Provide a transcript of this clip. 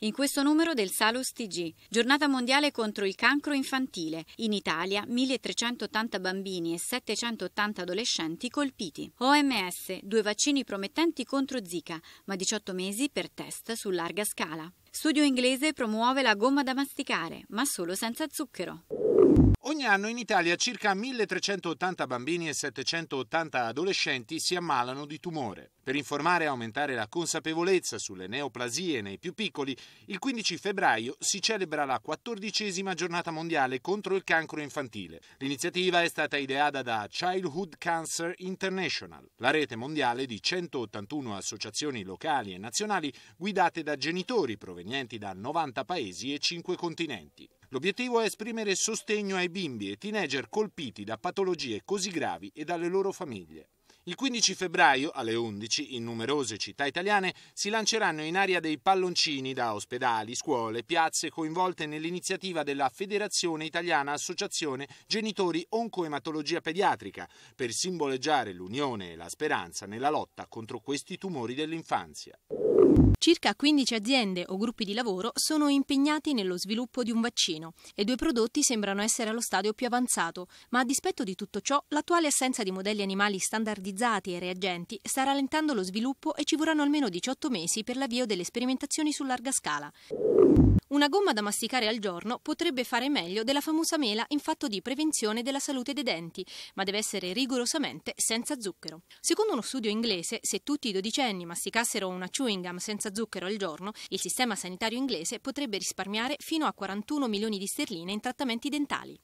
In questo numero del Salus TG, giornata mondiale contro il cancro infantile. In Italia 1380 bambini e 780 adolescenti colpiti. OMS, due vaccini promettenti contro Zika, ma 18 mesi per test su larga scala. Studio inglese promuove la gomma da masticare, ma solo senza zucchero. Ogni anno in Italia circa 1380 bambini e 780 adolescenti si ammalano di tumore. Per informare e aumentare la consapevolezza sulle neoplasie nei più piccoli, il 15 febbraio si celebra la quattordicesima giornata mondiale contro il cancro infantile. L'iniziativa è stata ideata da Childhood Cancer International, la rete mondiale di 181 associazioni locali e nazionali guidate da genitori provenienti da 90 paesi e 5 continenti. L'obiettivo è esprimere sostegno ai bimbi e teenager colpiti da patologie così gravi e dalle loro famiglie. Il 15 febbraio, alle 11, in numerose città italiane si lanceranno in aria dei palloncini da ospedali, scuole, piazze coinvolte nell'iniziativa della Federazione Italiana Associazione Genitori Oncoematologia Pediatrica per simboleggiare l'unione e la speranza nella lotta contro questi tumori dell'infanzia. Circa 15 aziende o gruppi di lavoro sono impegnati nello sviluppo di un vaccino e due prodotti sembrano essere allo stadio più avanzato, ma a dispetto di tutto ciò l'attuale assenza di modelli animali standardizzati e reagenti sta rallentando lo sviluppo e ci vorranno almeno 18 mesi per l'avvio delle sperimentazioni su larga scala. Una gomma da masticare al giorno potrebbe fare meglio della famosa mela in fatto di prevenzione della salute dei denti, ma deve essere rigorosamente senza zucchero. Secondo uno studio inglese, se tutti i dodicenni masticassero una chewing gum senza zucchero al giorno, il sistema sanitario inglese potrebbe risparmiare fino a 41 milioni di sterline in trattamenti dentali.